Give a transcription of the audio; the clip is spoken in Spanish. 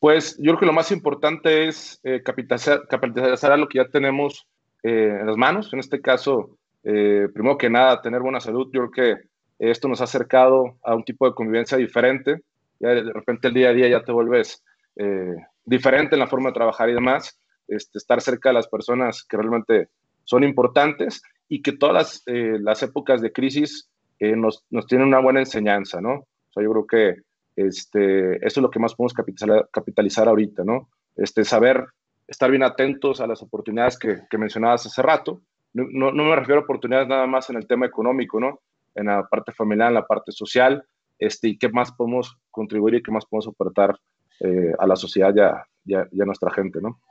Pues yo creo que lo más importante es eh, capitalizar, capitalizar, lo que ya tenemos eh, en las manos. En este caso, eh, primero que nada, tener buena salud. Yo creo que esto nos ha acercado a un tipo de convivencia diferente. Ya de repente el día a día ya te vuelves diferente en la forma de trabajar y demás. Este, estar cerca de las personas que realmente son importantes y que todas las, épocas de crisis nos, tienen una buena enseñanza, ¿no? yo creo que este, eso es lo que más podemos capitalizar, ahorita, ¿no? Este, saber estar bien atentos a las oportunidades que, mencionabas hace rato. No, me refiero a oportunidades nada más en el tema económico, ¿no? En la parte familiar, en la parte social, este, y qué más podemos contribuir y qué más podemos aportar eh, a la sociedad ya y a, nuestra gente, ¿no?